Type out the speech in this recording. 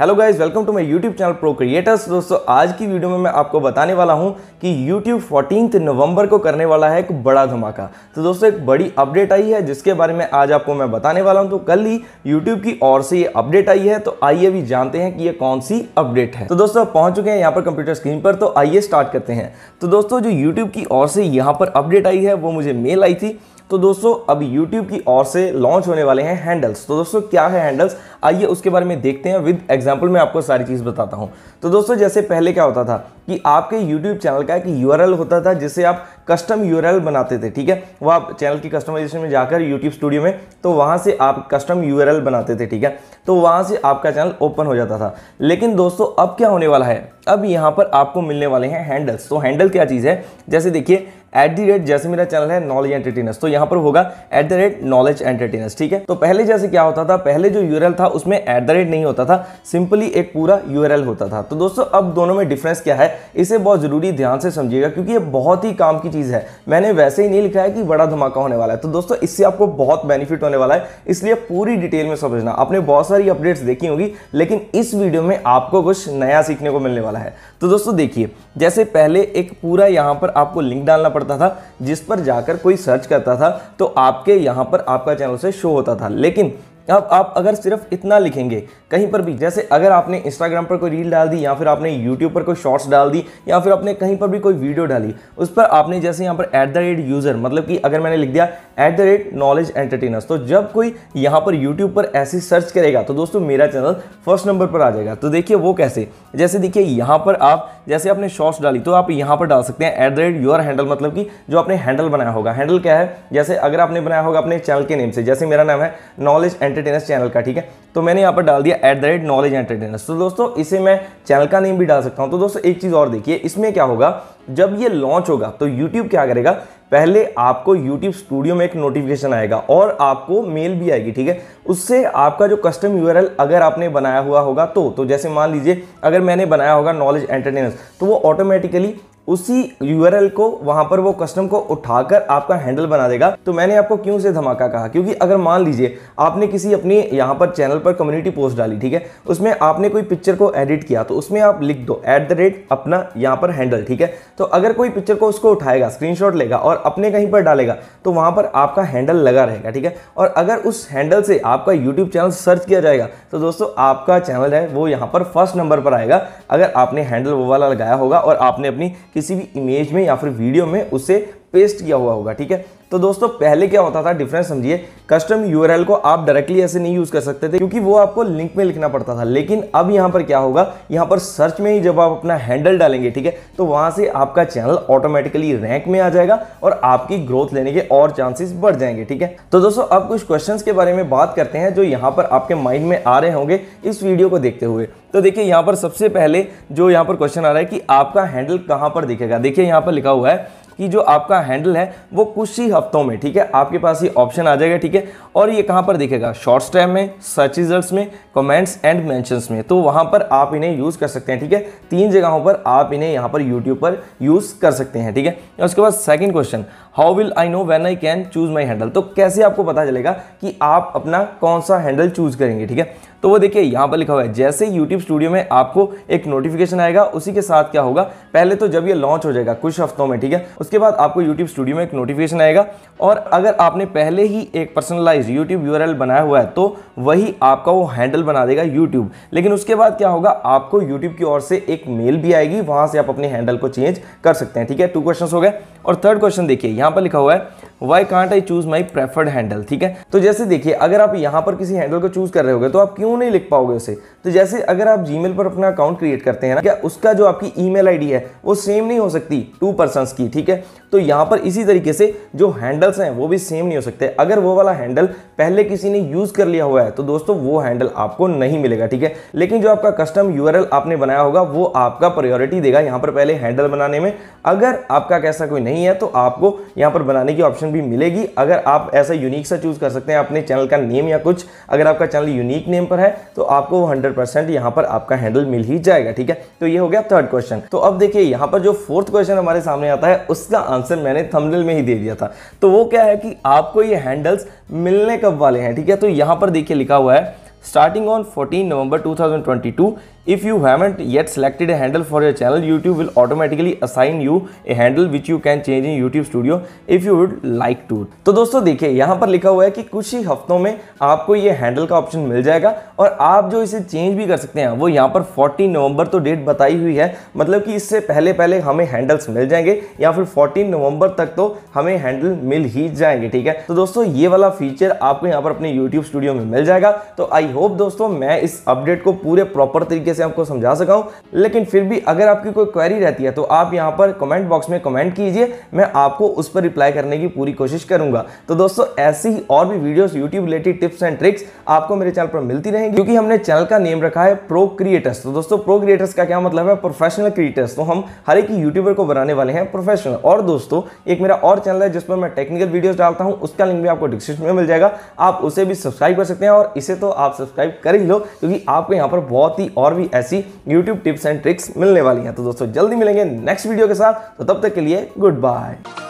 Hello guys welcome to my YouTube channel Pro Creators दोस्तों आज की वीडियो में मैं आपको बताने वाला हूं कि यूट्यूब फोर्टीन नवंबर को करने वाला है एक बड़ा धमाका तो दोस्तों एक बड़ी अपडेट आई है जिसके बारे में आज आपको मैं बताने वाला हूं तो कल ही यूट्यूब की ओर से ये अपडेट आई है तो आइए भी जानते हैं कि ये कौन सी अपडेट है तो दोस्तों पहुँच चुके हैं यहाँ पर कंप्यूटर स्क्रीन पर तो आइए स्टार्ट करते हैं तो दोस्तों जो यूट्यूब की ओर से यहाँ पर अपडेट आई है वो मुझे मेल आई थी तो दोस्तों अब यूट्यूब की ओर से लॉन्च होने वाले हैं हैंडल्स तो दोस्तों क्या है हैंडल्स आइए उसके बारे में देखते हैं विद एग्जाम्पल मैं आपको सारी चीज़ बताता हूं तो दोस्तों जैसे पहले क्या होता था कि आपके यूट्यूब चैनल का एक यू होता था जिसे आप कस्टम यू बनाते थे ठीक है वो आप चैनल की कस्टमाइजेशन में जाकर यूट्यूब स्टूडियो में तो वहाँ से आप कस्टम यू बनाते थे ठीक है तो वहाँ से आपका चैनल ओपन हो जाता था लेकिन दोस्तों अब क्या होने वाला है अब यहाँ पर आपको मिलने वाले हैं हैंडल्स तो हैंडल क्या चीज़ है जैसे देखिए एट दी रेट जैसे मेरा चैनल है नॉलेज एंटरटेनर्स तो यहाँ पर होगा at the rate knowledge entertainers ठीक है तो पहले जैसे क्या होता था पहले जो यू था उसमें एट द रेट नहीं होता था सिंपली एक पूरा यू होता था तो दोस्तों अब दोनों में डिफरेंस क्या है इसे बहुत ज़रूरी ध्यान से समझिएगा क्योंकि ये बहुत ही काम की चीज़ है मैंने वैसे ही नहीं लिखा है कि बड़ा धमाका होने वाला है तो दोस्तों इससे आपको बहुत बेनिफिट होने वाला है इसलिए पूरी डिटेल में समझना आपने बहुत सारी अपडेट्स देखी होगी लेकिन इस वीडियो में आपको कुछ नया सीखने को मिलने वाला है तो दोस्तों देखिए जैसे पहले एक पूरा यहाँ पर आपको लिंक डालना पड़ता था जिस पर जाकर कोई सर्च करता था तो आपके यहाँ पर आपका चैनल से शो होता था लेकिन अब आप अगर सिर्फ इतना लिखेंगे कहीं पर भी जैसे अगर आपने इंस्टाग्राम पर कोई रील डाल दी या फिर आपने यूट्यूब पर कोई शॉर्ट्स डाल दी या फिर आपने कहीं पर भी कोई वीडियो डाली उस पर आपने जैसे यहाँ पर एट द रेट यूज़र मतलब कि अगर मैंने लिख दिया at the rate knowledge entertainers तो जब कोई यहाँ पर यूट्यूब पर ऐसी सर्च करेगा तो दोस्तों मेरा चैनल फर्स्ट नंबर पर आ जाएगा तो देखिए वो कैसे जैसे देखिए यहाँ पर आप जैसे आपने शॉर्ट्स डाली तो आप यहाँ पर डाल सकते हैं at the rate your handle मतलब कि जो आपने हैंडल बनाया होगा हैंडल क्या है जैसे अगर आपने बनाया होगा अपने चैनल के नेम से जैसे मेरा नाम है नॉलेज एंड एंटरटेनर्स चैनल का ठीक है तो मैंने यहाँ पर डाल दिया at the rate knowledge entertainers तो दोस्तों इसे मैं चैनल का नेम भी डाल सकता हूँ तो दोस्तों एक चीज़ और देखिए इसमें क्या होगा जब ये लॉन्च होगा तो यूट्यूब क्या करेगा पहले आपको यूट्यूब स्टूडियो में एक नोटिफिकेशन आएगा और आपको मेल भी आएगी ठीक है उससे आपका जो कस्टम यू अगर आपने बनाया हुआ होगा तो तो जैसे मान लीजिए अगर मैंने बनाया होगा नॉलेज एंटरटेनर्स तो वो ऑटोमेटिकली उसी यूआरएल को वहां पर वो कस्टम को उठाकर आपका हैंडल बना देगा तो मैंने आपको क्यों से धमाका कहा क्योंकि अगर मान लीजिए आपने किसी अपने यहां पर चैनल पर कम्युनिटी पोस्ट डाली ठीक है उसमें आपने कोई पिक्चर को एडिट किया तो उसमें आप लिख दो एट द रेट अपना यहाँ पर हैंडल ठीक है तो अगर कोई पिक्चर को उसको उठाएगा स्क्रीन लेगा और अपने कहीं पर डालेगा तो वहां पर आपका हैंडल लगा रहेगा ठीक है और अगर उस हैंडल से आपका यूट्यूब चैनल सर्च किया जाएगा तो दोस्तों आपका चैनल है वो यहां पर फर्स्ट नंबर पर आएगा अगर आपने हैंडल वो वाला लगाया होगा और आपने अपनी किसी भी इमेज में या फिर वीडियो में उसे पेस्ट किया हुआ होगा ठीक है तो दोस्तों पहले क्या होता था डिफरेंस समझिए कस्टम यूआरएल को आप डायरेक्टली ऐसे नहीं यूज कर सकते थे क्योंकि वो आपको लिंक में लिखना पड़ता था लेकिन अब यहां पर क्या होगा यहाँ पर सर्च में ही जब आप अपना हैंडल डालेंगे ठीक है तो वहां से आपका चैनल ऑटोमेटिकली रैंक में आ जाएगा और आपकी ग्रोथ लेने के और चांसेस बढ़ जाएंगे ठीक है तो दोस्तों अब कुछ क्वेश्चन के बारे में बात करते हैं जो यहाँ पर आपके माइंड में आ रहे होंगे इस वीडियो को देखते हुए तो देखिए यहाँ पर सबसे पहले जो यहाँ पर क्वेश्चन आ रहा है कि आपका हैंडल कहाँ पर दिखेगा देखिए यहाँ पर लिखा हुआ है कि जो आपका हैंडल है वो कुछ ही हफ्तों में ठीक है आपके पास ये ऑप्शन आ जाएगा ठीक है और ये कहाँ पर दिखेगा शॉर्ट्स टाइम में सर्च रिजल्ट में कमेंट्स एंड मैंशंस में तो वहाँ पर आप इन्हें यूज़ कर सकते हैं ठीक है तीन जगहों पर आप इन्हें यहाँ पर यूट्यूब पर यूज़ कर सकते हैं ठीक है उसके बाद second question how will I know when I can choose my handle तो कैसे आपको पता चलेगा कि आप अपना कौन सा हैंडल चूज़ करेंगे ठीक है तो वो देखिए यहाँ पर लिखा हुआ है जैसे यूट्यूब स्टूडियो में आपको एक नोटिफिकेशन आएगा उसी के साथ क्या होगा पहले तो जब ये लॉन्च हो जाएगा कुछ हफ्तों में ठीक है उसके बाद आपको यूट्यूब स्टूडियो में एक नोटिफिकेशन आएगा और अगर आपने पहले ही एक पर्सनलाइज यूट्यूब यू बनाया हुआ है तो वही आपका वो हैंडल बना देगा यूट्यूब लेकिन उसके बाद क्या होगा आपको यूट्यूब की ओर से एक मेल भी आएगी वहाँ से आप अपने हैंडल को चेंज कर सकते हैं ठीक है टू क्वेश्चन हो गए और थर्ड क्वेश्चन देखिए यहाँ यहाँ पर लिखा हुआ है why can't I choose my preferred handle ठीक है तो जैसे देखिए अगर आप यहाँ पर किसी हैंडल को चूज कर रहे होगे तो आप क्यों नहीं लिख पाओगे उसे तो जैसे अगर आप जीमेल पर अपना अकाउंट क्रिएट करते हैं ना क्या उसका जो आपकी ई मेल है वो सेम नहीं हो सकती टू पर्सन की ठीक है तो यहाँ पर इसी तरीके से जो हैंडल्स हैं वो भी सेम नहीं हो सकते अगर वो वाला हैंडल पहले किसी ने यूज़ कर लिया हुआ है तो दोस्तों वो हैंडल आपको नहीं मिलेगा ठीक है लेकिन जो आपका कस्टम यूआरएल आपने बनाया होगा वो आपका प्रायोरिटी देगा यहाँ पर पहले हैंडल बनाने में अगर आपका कैसा कोई नहीं है तो आपको यहाँ पर बनाने की ऑप्शन डिस्क्रिप्शन भी मिलेगी अगर आप ऐसा यूनिक सा चूज़ कर सकते हैं अपने चैनल का नेम या कुछ अगर आपका चैनल यूनिक नेम पर है तो आपको हंड्रेड परसेंट यहाँ पर आपका हैंडल मिल ही जाएगा ठीक है तो ये हो गया थर्ड क्वेश्चन तो अब देखिए यहाँ पर जो फोर्थ क्वेश्चन हमारे सामने आता है उसका आंसर मैंने थंबनेल में ही दे दिया था तो वो क्या है कि आपको ये हैंडल्स मिलने कब वाले हैं ठीक है तो यहाँ पर देखिए लिखा हुआ है starting on 14 November 2022 thousand If you haven't yet selected a handle for your channel, YouTube will automatically assign you a handle which you can change in YouTube Studio if you would like to. तो दोस्तों देखिए यहाँ पर लिखा हुआ है कि कुछ ही हफ्तों में आपको ये हैंडल का ऑप्शन मिल जाएगा और आप जो इसे चेंज भी कर सकते हैं वो यहाँ पर 14 नवंबर तो डेट बताई हुई है मतलब कि इससे पहले पहले हमें हैंडल्स मिल जाएंगे या फिर 14 नवंबर तक तो हमें हैंडल मिल ही जाएंगे ठीक है तो दोस्तों ये वाला फीचर आपको यहाँ पर अपने यूट्यूब स्टूडियो में मिल जाएगा तो आई होप दोस्तों मैं इस अपडेट को पूरे प्रॉपर तरीके से से आपको समझा सका हूँ लेकिन फिर भी अगर आपकी कोई क्वेरी रहती है तो आप यहाँ पर कमेंट बॉक्स में कमेंट कीजिए मैं आपको उस पर रिप्लाई करने की पूरी कोशिश करूंगा तो दोस्तों ऐसी ही और भी videos YouTube related tips and tricks आपको मेरे चैनल पर मिलती रहेंगी क्योंकि हमने चैनल का नेम रखा है प्रो क्रिएटर्स तो दोस्तों प्रो क्रिएटर्स का क्या मतलब है प्रोफेशनल क्रिएटर्स तो हम हर एक यूट्यूबर को बनाने वाले हैं प्रोफेशनल और दोस्तों एक मेरा और चैनल है जिसमें मैं टेक्निकल वीडियोज डालता हूँ उसका लिंक भी आपको डिस्क्रिप्शन में मिल जाएगा आप उसे भी सब्सक्राइब कर सकते हैं और इसे तो आप सब्सक्राइब कर ही लो क्योंकि आपको यहाँ पर बहुत ही और भी ऐसी यूट्यूब टिप्स एंड ट्रिक्स मिलने वाली हैं तो दोस्तों जल्दी मिलेंगे नेक्स्ट वीडियो के साथ तो तब तक के लिए गुड बाय